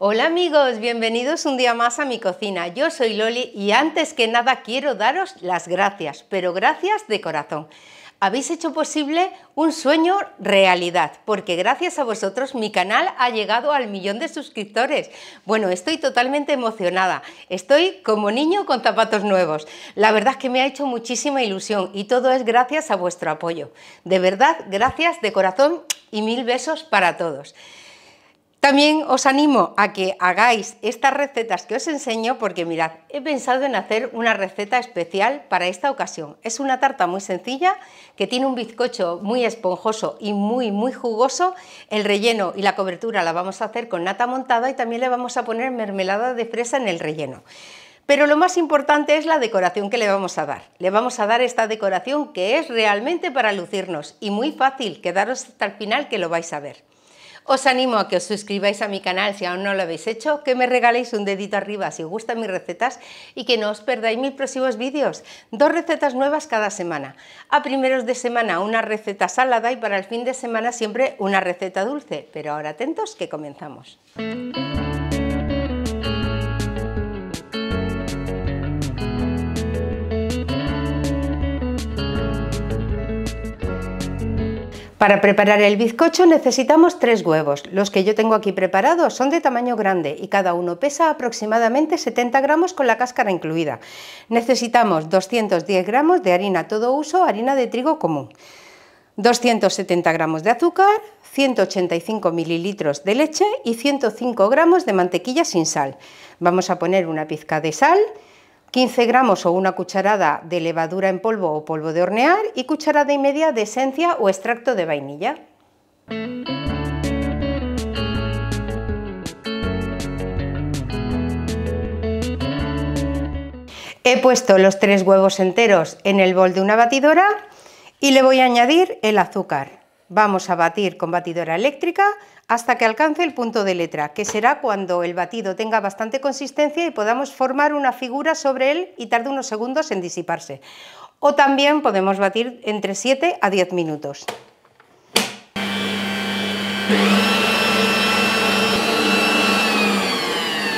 Hola amigos, bienvenidos un día más a mi cocina. Yo soy Loli y antes que nada quiero daros las gracias, pero gracias de corazón. Habéis hecho posible un sueño realidad, porque gracias a vosotros mi canal ha llegado al millón de suscriptores. Bueno, estoy totalmente emocionada, estoy como niño con zapatos nuevos. La verdad es que me ha hecho muchísima ilusión y todo es gracias a vuestro apoyo. De verdad, gracias de corazón y mil besos para todos. También os animo a que hagáis estas recetas que os enseño porque mirad, he pensado en hacer una receta especial para esta ocasión. Es una tarta muy sencilla que tiene un bizcocho muy esponjoso y muy muy jugoso. El relleno y la cobertura la vamos a hacer con nata montada y también le vamos a poner mermelada de fresa en el relleno. Pero lo más importante es la decoración que le vamos a dar. Le vamos a dar esta decoración que es realmente para lucirnos y muy fácil, quedaros hasta el final que lo vais a ver. Os animo a que os suscribáis a mi canal si aún no lo habéis hecho, que me regaléis un dedito arriba si os gustan mis recetas y que no os perdáis mis próximos vídeos. Dos recetas nuevas cada semana. A primeros de semana una receta salada y para el fin de semana siempre una receta dulce. Pero ahora atentos que comenzamos. Para preparar el bizcocho necesitamos tres huevos. Los que yo tengo aquí preparados son de tamaño grande y cada uno pesa aproximadamente 70 gramos con la cáscara incluida. Necesitamos 210 gramos de harina todo uso, harina de trigo común, 270 gramos de azúcar, 185 mililitros de leche y 105 gramos de mantequilla sin sal. Vamos a poner una pizca de sal 15 gramos o una cucharada de levadura en polvo o polvo de hornear y cucharada y media de esencia o extracto de vainilla. He puesto los tres huevos enteros en el bol de una batidora y le voy a añadir el azúcar. Vamos a batir con batidora eléctrica hasta que alcance el punto de letra, que será cuando el batido tenga bastante consistencia y podamos formar una figura sobre él y tarde unos segundos en disiparse. O también podemos batir entre 7 a 10 minutos.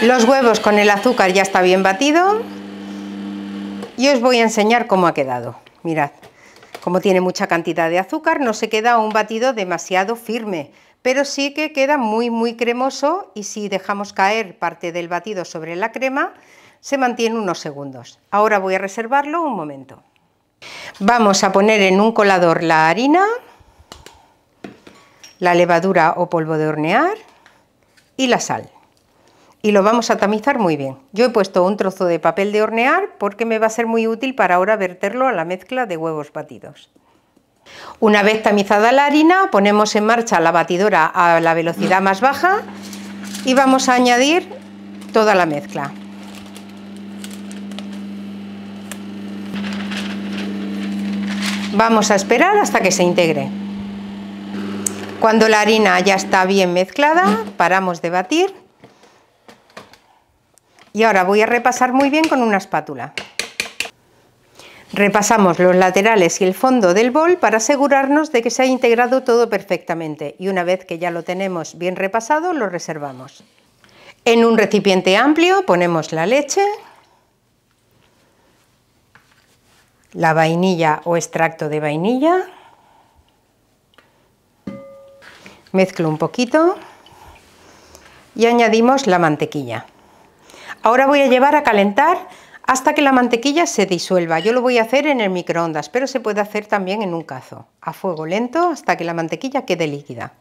Los huevos con el azúcar ya está bien batido y os voy a enseñar cómo ha quedado. Mirad, como tiene mucha cantidad de azúcar no se queda un batido demasiado firme, pero sí que queda muy muy cremoso y si dejamos caer parte del batido sobre la crema, se mantiene unos segundos. Ahora voy a reservarlo un momento. Vamos a poner en un colador la harina, la levadura o polvo de hornear y la sal. Y lo vamos a tamizar muy bien. Yo he puesto un trozo de papel de hornear porque me va a ser muy útil para ahora verterlo a la mezcla de huevos batidos. Una vez tamizada la harina, ponemos en marcha la batidora a la velocidad más baja y vamos a añadir toda la mezcla. Vamos a esperar hasta que se integre. Cuando la harina ya está bien mezclada, paramos de batir. Y ahora voy a repasar muy bien con una espátula. Repasamos los laterales y el fondo del bol para asegurarnos de que se ha integrado todo perfectamente y una vez que ya lo tenemos bien repasado lo reservamos. En un recipiente amplio ponemos la leche, la vainilla o extracto de vainilla, mezclo un poquito y añadimos la mantequilla. Ahora voy a llevar a calentar hasta que la mantequilla se disuelva. Yo lo voy a hacer en el microondas, pero se puede hacer también en un cazo, a fuego lento hasta que la mantequilla quede líquida.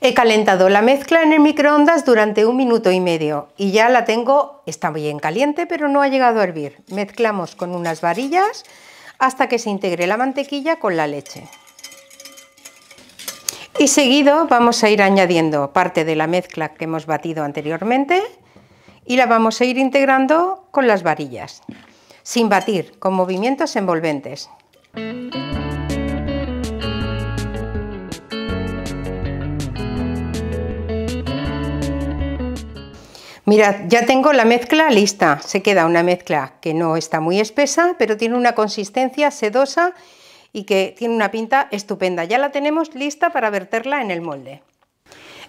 He calentado la mezcla en el microondas durante un minuto y medio y ya la tengo, está bien caliente, pero no ha llegado a hervir. Mezclamos con unas varillas hasta que se integre la mantequilla con la leche. Y seguido vamos a ir añadiendo parte de la mezcla que hemos batido anteriormente y la vamos a ir integrando con las varillas, sin batir, con movimientos envolventes. Mirad, ya tengo la mezcla lista. Se queda una mezcla que no está muy espesa, pero tiene una consistencia sedosa y que tiene una pinta estupenda. Ya la tenemos lista para verterla en el molde.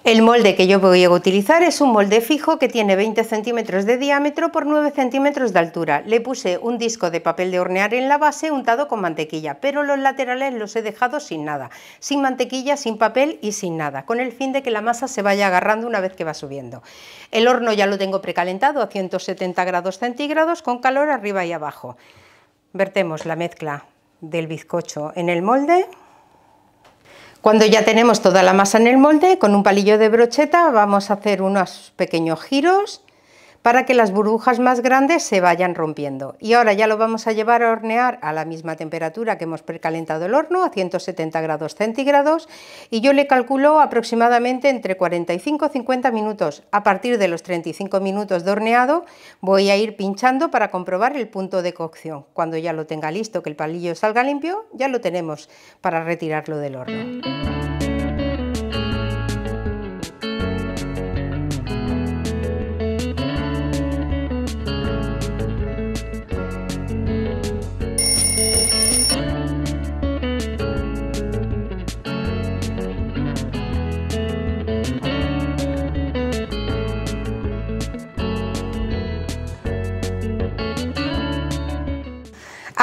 El molde que yo voy a utilizar es un molde fijo que tiene 20 centímetros de diámetro por 9 centímetros de altura. Le puse un disco de papel de hornear en la base untado con mantequilla, pero los laterales los he dejado sin nada, sin mantequilla, sin papel y sin nada, con el fin de que la masa se vaya agarrando una vez que va subiendo. El horno ya lo tengo precalentado a 170 grados centígrados con calor arriba y abajo. Vertemos la mezcla del bizcocho en el molde. Cuando ya tenemos toda la masa en el molde, con un palillo de brocheta vamos a hacer unos pequeños giros para que las burbujas más grandes se vayan rompiendo. Y ahora ya lo vamos a llevar a hornear a la misma temperatura que hemos precalentado el horno, a 170 grados centígrados, y yo le calculo aproximadamente entre 45 y 50 minutos. A partir de los 35 minutos de horneado voy a ir pinchando para comprobar el punto de cocción. Cuando ya lo tenga listo, que el palillo salga limpio, ya lo tenemos para retirarlo del horno.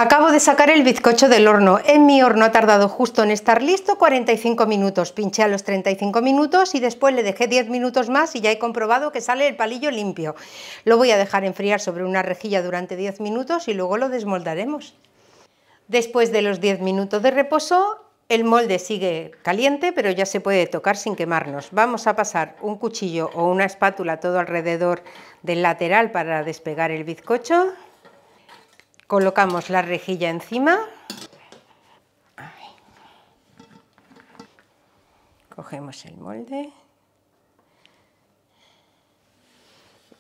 Acabo de sacar el bizcocho del horno. En mi horno ha tardado justo en estar listo 45 minutos. Pinché a los 35 minutos y después le dejé 10 minutos más y ya he comprobado que sale el palillo limpio. Lo voy a dejar enfriar sobre una rejilla durante 10 minutos y luego lo desmoldaremos. Después de los 10 minutos de reposo, el molde sigue caliente, pero ya se puede tocar sin quemarnos. Vamos a pasar un cuchillo o una espátula todo alrededor del lateral para despegar el bizcocho colocamos la rejilla encima, cogemos el molde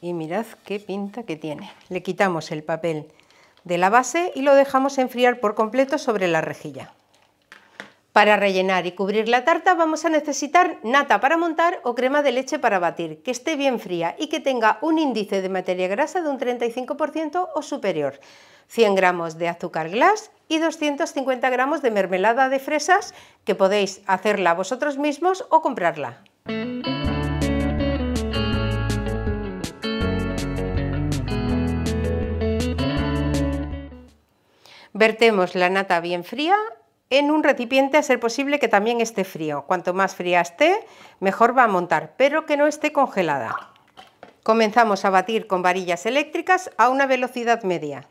y mirad qué pinta que tiene. Le quitamos el papel de la base y lo dejamos enfriar por completo sobre la rejilla. Para rellenar y cubrir la tarta vamos a necesitar nata para montar o crema de leche para batir, que esté bien fría y que tenga un índice de materia grasa de un 35% o superior, 100 gramos de azúcar glass y 250 gramos de mermelada de fresas que podéis hacerla vosotros mismos o comprarla. Vertemos la nata bien fría en un recipiente a ser posible que también esté frío. Cuanto más fría esté, mejor va a montar, pero que no esté congelada. Comenzamos a batir con varillas eléctricas a una velocidad media.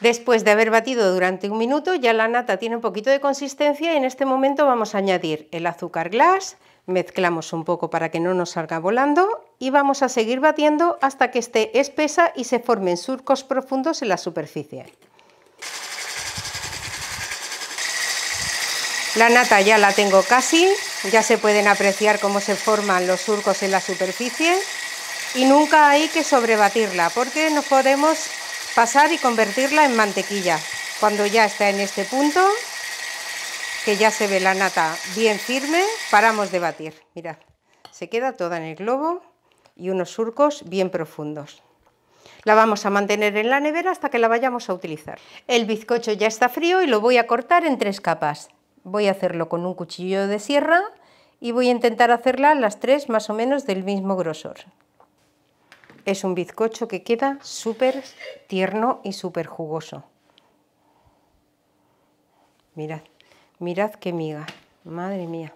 Después de haber batido durante un minuto, ya la nata tiene un poquito de consistencia y en este momento vamos a añadir el azúcar glass, mezclamos un poco para que no nos salga volando y vamos a seguir batiendo hasta que esté espesa y se formen surcos profundos en la superficie. La nata ya la tengo casi, ya se pueden apreciar cómo se forman los surcos en la superficie y nunca hay que sobrebatirla porque nos podemos pasar y convertirla en mantequilla. Cuando ya está en este punto, que ya se ve la nata bien firme, paramos de batir. Mirad, se queda toda en el globo y unos surcos bien profundos. La vamos a mantener en la nevera hasta que la vayamos a utilizar. El bizcocho ya está frío y lo voy a cortar en tres capas. Voy a hacerlo con un cuchillo de sierra y voy a intentar hacerla las tres más o menos del mismo grosor. Es un bizcocho que queda súper tierno y súper jugoso. Mirad, mirad qué miga, madre mía.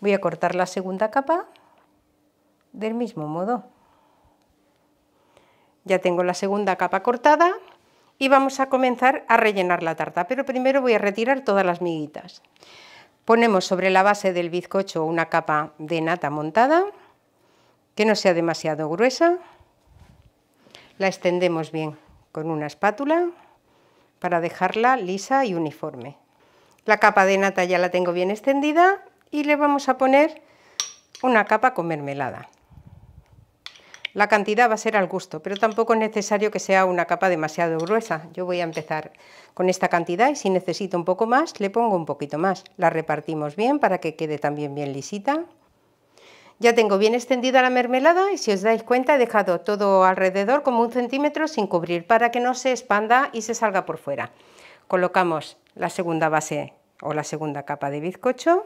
Voy a cortar la segunda capa del mismo modo. Ya tengo la segunda capa cortada y vamos a comenzar a rellenar la tarta, pero primero voy a retirar todas las miguitas. Ponemos sobre la base del bizcocho una capa de nata montada, que no sea demasiado gruesa. La extendemos bien con una espátula para dejarla lisa y uniforme. La capa de nata ya la tengo bien extendida y le vamos a poner una capa con mermelada. La cantidad va a ser al gusto, pero tampoco es necesario que sea una capa demasiado gruesa. Yo voy a empezar con esta cantidad y si necesito un poco más, le pongo un poquito más. La repartimos bien para que quede también bien lisita. Ya tengo bien extendida la mermelada y si os dais cuenta he dejado todo alrededor como un centímetro sin cubrir para que no se expanda y se salga por fuera. Colocamos la segunda base o la segunda capa de bizcocho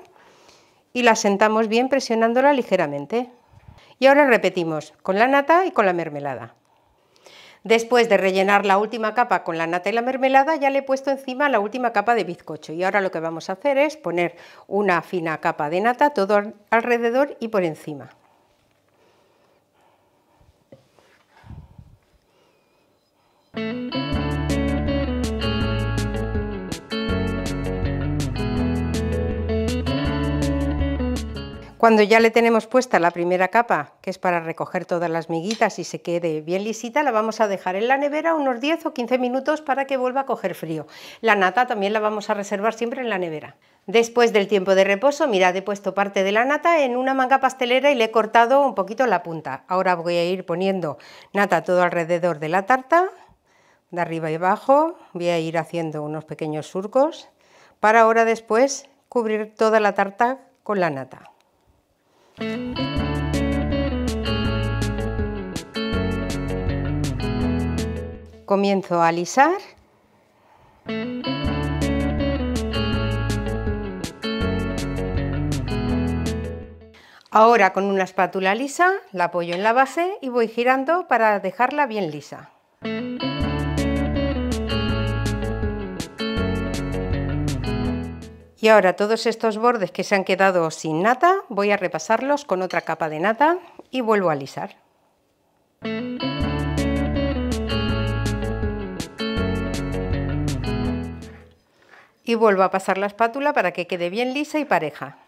y la sentamos bien presionándola ligeramente. Y ahora repetimos con la nata y con la mermelada. Después de rellenar la última capa con la nata y la mermelada, ya le he puesto encima la última capa de bizcocho. Y ahora lo que vamos a hacer es poner una fina capa de nata todo alrededor y por encima. Cuando ya le tenemos puesta la primera capa, que es para recoger todas las miguitas y se quede bien lisita, la vamos a dejar en la nevera unos 10 o 15 minutos para que vuelva a coger frío. La nata también la vamos a reservar siempre en la nevera. Después del tiempo de reposo, mirad, he puesto parte de la nata en una manga pastelera y le he cortado un poquito la punta. Ahora voy a ir poniendo nata todo alrededor de la tarta, de arriba y abajo. Voy a ir haciendo unos pequeños surcos para ahora después cubrir toda la tarta con la nata. Comienzo a alisar. Ahora con una espátula lisa la apoyo en la base y voy girando para dejarla bien lisa. Y ahora todos estos bordes que se han quedado sin nata, voy a repasarlos con otra capa de nata y vuelvo a alisar. Y vuelvo a pasar la espátula para que quede bien lisa y pareja.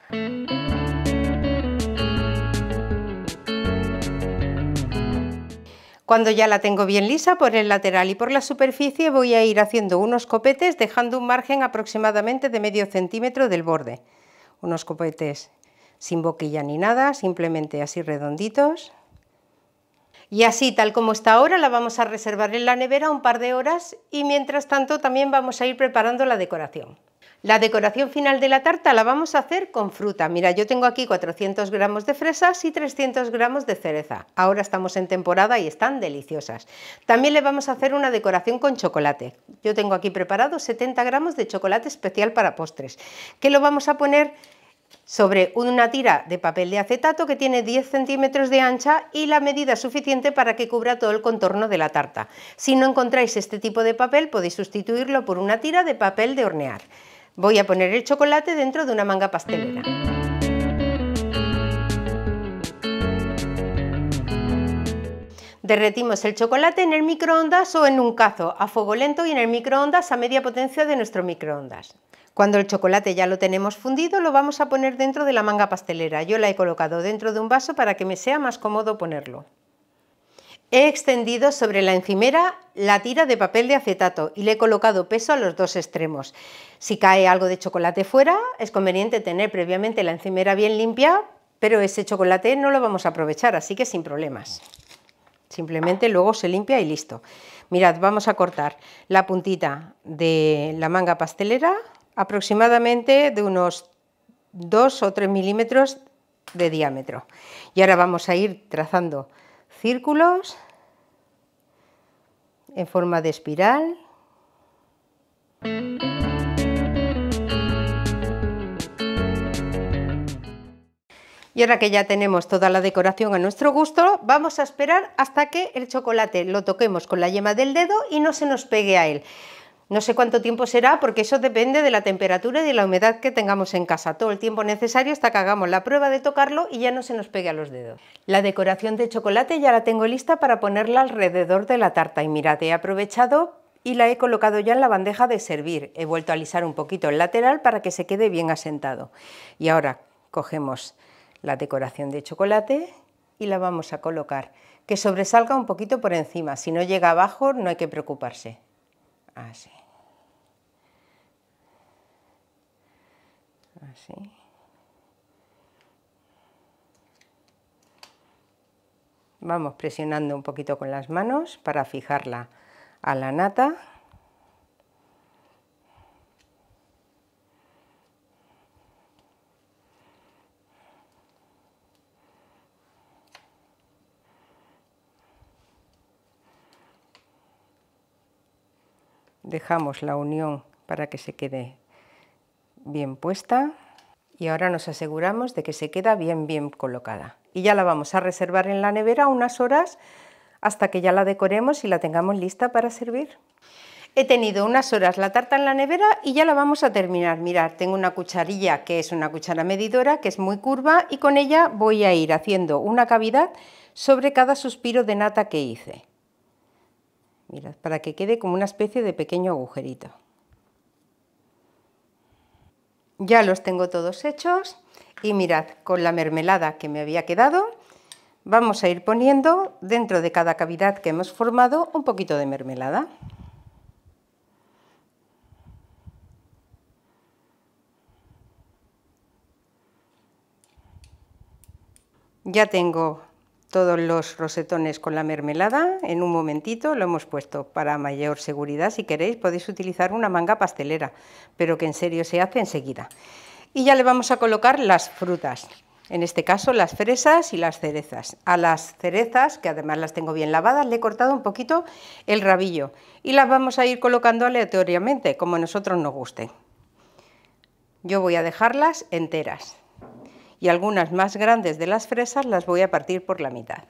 Cuando ya la tengo bien lisa por el lateral y por la superficie voy a ir haciendo unos copetes dejando un margen aproximadamente de medio centímetro del borde. Unos copetes sin boquilla ni nada, simplemente así redonditos. Y así, tal como está ahora, la vamos a reservar en la nevera un par de horas y mientras tanto también vamos a ir preparando la decoración. La decoración final de la tarta la vamos a hacer con fruta. Mira, yo tengo aquí 400 gramos de fresas y 300 gramos de cereza. Ahora estamos en temporada y están deliciosas. También le vamos a hacer una decoración con chocolate. Yo tengo aquí preparado 70 gramos de chocolate especial para postres, que lo vamos a poner sobre una tira de papel de acetato que tiene 10 centímetros de ancha y la medida suficiente para que cubra todo el contorno de la tarta. Si no encontráis este tipo de papel podéis sustituirlo por una tira de papel de hornear. Voy a poner el chocolate dentro de una manga pastelera. Derretimos el chocolate en el microondas o en un cazo, a fuego lento y en el microondas a media potencia de nuestro microondas. Cuando el chocolate ya lo tenemos fundido, lo vamos a poner dentro de la manga pastelera. Yo la he colocado dentro de un vaso para que me sea más cómodo ponerlo. He extendido sobre la encimera la tira de papel de acetato y le he colocado peso a los dos extremos. Si cae algo de chocolate fuera, es conveniente tener previamente la encimera bien limpia, pero ese chocolate no lo vamos a aprovechar, así que sin problemas. Simplemente luego se limpia y listo. Mirad, vamos a cortar la puntita de la manga pastelera aproximadamente de unos 2 o 3 milímetros de diámetro. Y ahora vamos a ir trazando círculos en forma de espiral. Y ahora que ya tenemos toda la decoración a nuestro gusto, vamos a esperar hasta que el chocolate lo toquemos con la yema del dedo y no se nos pegue a él. No sé cuánto tiempo será porque eso depende de la temperatura y de la humedad que tengamos en casa, todo el tiempo necesario hasta que hagamos la prueba de tocarlo y ya no se nos pegue a los dedos. La decoración de chocolate ya la tengo lista para ponerla alrededor de la tarta y mirad, he aprovechado y la he colocado ya en la bandeja de servir. He vuelto a alisar un poquito el lateral para que se quede bien asentado. Y ahora cogemos la decoración de chocolate y la vamos a colocar. Que sobresalga un poquito por encima, si no llega abajo no hay que preocuparse. Así. vamos presionando un poquito con las manos para fijarla a la nata dejamos la unión para que se quede bien puesta y ahora nos aseguramos de que se queda bien bien colocada. Y ya la vamos a reservar en la nevera unas horas hasta que ya la decoremos y la tengamos lista para servir. He tenido unas horas la tarta en la nevera y ya la vamos a terminar. Mirad, tengo una cucharilla que es una cuchara medidora, que es muy curva, y con ella voy a ir haciendo una cavidad sobre cada suspiro de nata que hice. Mirad, para que quede como una especie de pequeño agujerito. Ya los tengo todos hechos y mirad, con la mermelada que me había quedado, vamos a ir poniendo dentro de cada cavidad que hemos formado un poquito de mermelada. Ya tengo todos los rosetones con la mermelada en un momentito, lo hemos puesto para mayor seguridad, si queréis podéis utilizar una manga pastelera, pero que en serio se hace enseguida. Y ya le vamos a colocar las frutas, en este caso las fresas y las cerezas. A las cerezas, que además las tengo bien lavadas, le he cortado un poquito el rabillo y las vamos a ir colocando aleatoriamente, como a nosotros nos guste. Yo voy a dejarlas enteras y algunas más grandes de las fresas las voy a partir por la mitad.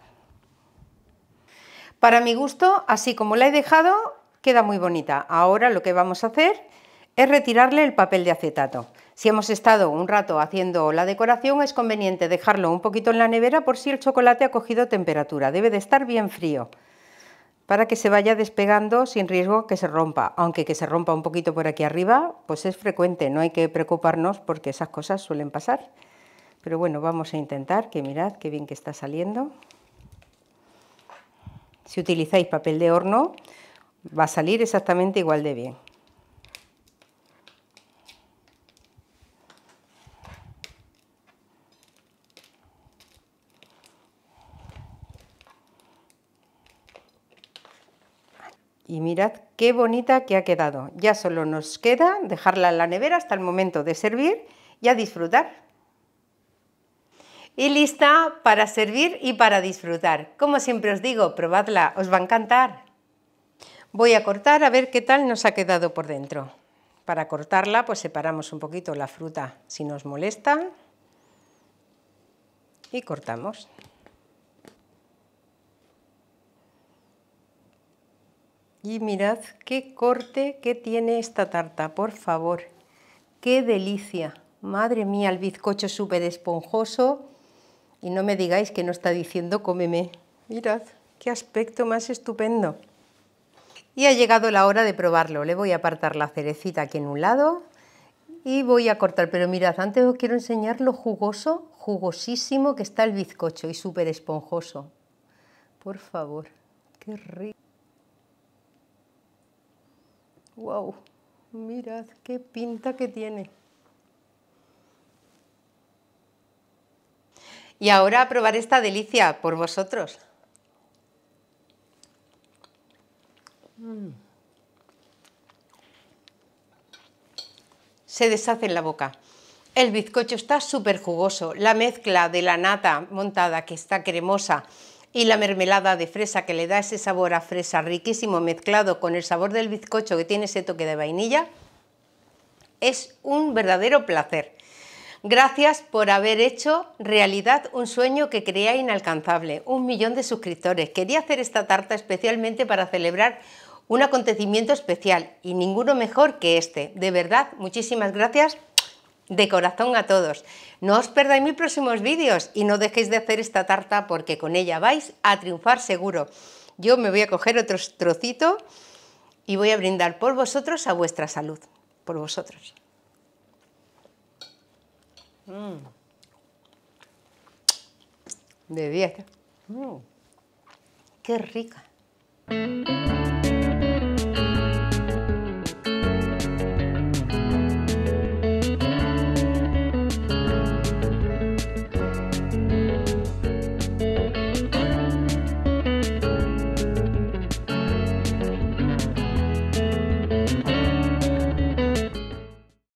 Para mi gusto, así como la he dejado, queda muy bonita. Ahora lo que vamos a hacer es retirarle el papel de acetato. Si hemos estado un rato haciendo la decoración, es conveniente dejarlo un poquito en la nevera por si el chocolate ha cogido temperatura. Debe de estar bien frío para que se vaya despegando sin riesgo que se rompa. Aunque que se rompa un poquito por aquí arriba, pues es frecuente, no hay que preocuparnos porque esas cosas suelen pasar. Pero bueno, vamos a intentar, que mirad qué bien que está saliendo. Si utilizáis papel de horno, va a salir exactamente igual de bien. y mirad qué bonita que ha quedado. Ya solo nos queda dejarla en la nevera hasta el momento de servir y a disfrutar y lista para servir y para disfrutar. Como siempre os digo, probadla, os va a encantar. Voy a cortar a ver qué tal nos ha quedado por dentro. Para cortarla pues separamos un poquito la fruta si nos molesta y cortamos. Y mirad qué corte que tiene esta tarta, por favor. ¡Qué delicia! Madre mía, el bizcocho súper esponjoso y no me digáis que no está diciendo cómeme. Mirad, qué aspecto más estupendo. Y ha llegado la hora de probarlo. Le voy a apartar la cerecita aquí en un lado y voy a cortar. Pero mirad, antes os quiero enseñar lo jugoso, jugosísimo que está el bizcocho y súper esponjoso. Por favor, qué rico. ¡Wow! Mirad qué pinta que tiene. Y ahora a probar esta delicia por vosotros. Se deshace en la boca. El bizcocho está súper jugoso. La mezcla de la nata montada, que está cremosa, y la mermelada de fresa que le da ese sabor a fresa riquísimo mezclado con el sabor del bizcocho que tiene ese toque de vainilla, es un verdadero placer. Gracias por haber hecho realidad un sueño que creía inalcanzable, un millón de suscriptores. Quería hacer esta tarta especialmente para celebrar un acontecimiento especial y ninguno mejor que este. De verdad, muchísimas gracias de corazón a todos. No os perdáis mis próximos vídeos y no dejéis de hacer esta tarta porque con ella vais a triunfar seguro. Yo me voy a coger otro trocito y voy a brindar por vosotros a vuestra salud, por vosotros. Mm. De dieta. Mm. Qué rica.